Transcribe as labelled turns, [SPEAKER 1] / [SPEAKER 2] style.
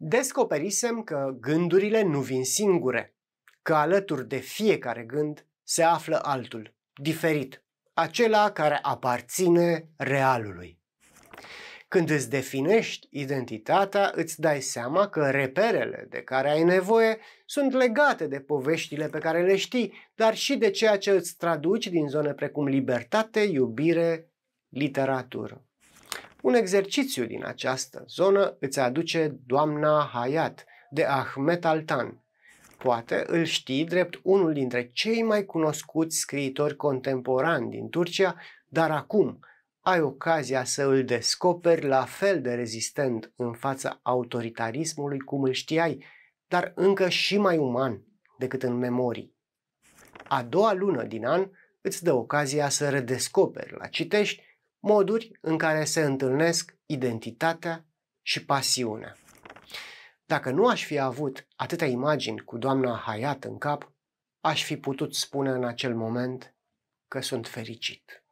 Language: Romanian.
[SPEAKER 1] descoperisem că gândurile nu vin singure, că alături de fiecare gând se află altul, diferit, acela care aparține realului. Când îți definești identitatea, îți dai seama că reperele de care ai nevoie sunt legate de poveștile pe care le știi, dar și de ceea ce îți traduci din zone precum libertate, iubire, literatură. Un exercițiu din această zonă îți aduce Doamna Hayat de Ahmet Altan. Poate îl știi drept unul dintre cei mai cunoscuți scriitori contemporani din Turcia, dar acum ai ocazia să îl descoperi la fel de rezistent în fața autoritarismului cum îl știai, dar încă și mai uman decât în memorii. A doua lună din an îți dă ocazia să redescoperi la citești moduri în care se întâlnesc identitatea și pasiunea. Dacă nu aș fi avut atâtea imagini cu doamna Hayat în cap, aș fi putut spune în acel moment că sunt fericit.